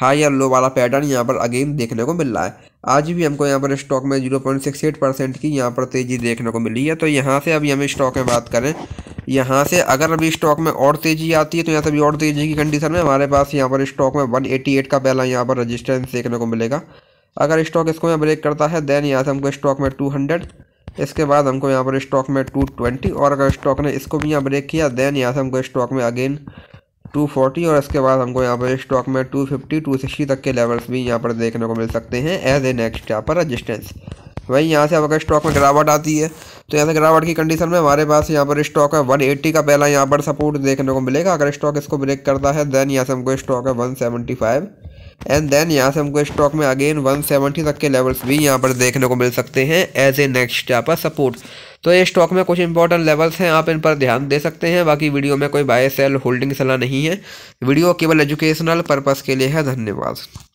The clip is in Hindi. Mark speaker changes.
Speaker 1: हाई और लो वाला पैटर्न यहाँ पर अगेन देखने को मिल रहा है आज भी हमको यहाँ पर स्टॉक में zero point six eight percent की यहाँ पर तेज़ी देखने को मिली है तो यहाँ से अभी हम स्टॉक में बात करें यहाँ से अगर अभी स्टॉक में और तेज़ी आती है तो यहाँ से अभी और तेज़ी की कंडीशन में हमारे पास यहाँ पर स्टॉक में वन एटी एट का पहला यहाँ पर रजिस्टेंस देखने को मिलेगा अगर स्टॉक इसको यहाँ ब्रेक करता है देन यहाँ से हमको स्टॉक में टू हंड्रेड इसके बाद हमको यहाँ पर स्टॉक में टू ट्वेंटी और अगर स्टॉक ने इसको भी यहाँ ब्रेक किया देन यहाँ से हमको स्टॉक में अगेन 240 और इसके बाद हमको यहाँ पर स्टॉक में 250, 260 तक के लेवल्स भी यहाँ पर देखने को मिल सकते हैं एज ए नेक्स्ट यहाँ पर रजिस्टेंस वहीं यहाँ से अब अगर स्टॉक में गिरावट आती है तो यहाँ से गिरावट की कंडीशन में हमारे पास यहाँ पर स्टॉक है वन का पहला यहाँ पर सपोर्ट देखने को मिलेगा अगर स्टॉक इसको ब्रेक करता है देन यहाँ से हमको स्टॉक है वन एंड देन यहाँ से हमको स्टॉक में अगेन 170 तक के लेवल्स भी यहाँ पर देखने को मिल सकते हैं एज ए नेक्स्ट यहाँ पर सपोर्ट तो ये स्टॉक में कुछ इंपॉर्टेंट लेवल्स हैं आप इन पर ध्यान दे सकते हैं बाकी वीडियो में कोई बाय सेल होल्डिंग सलाह नहीं है वीडियो केवल एजुकेशनल पर्पज़ के लिए है धन्यवाद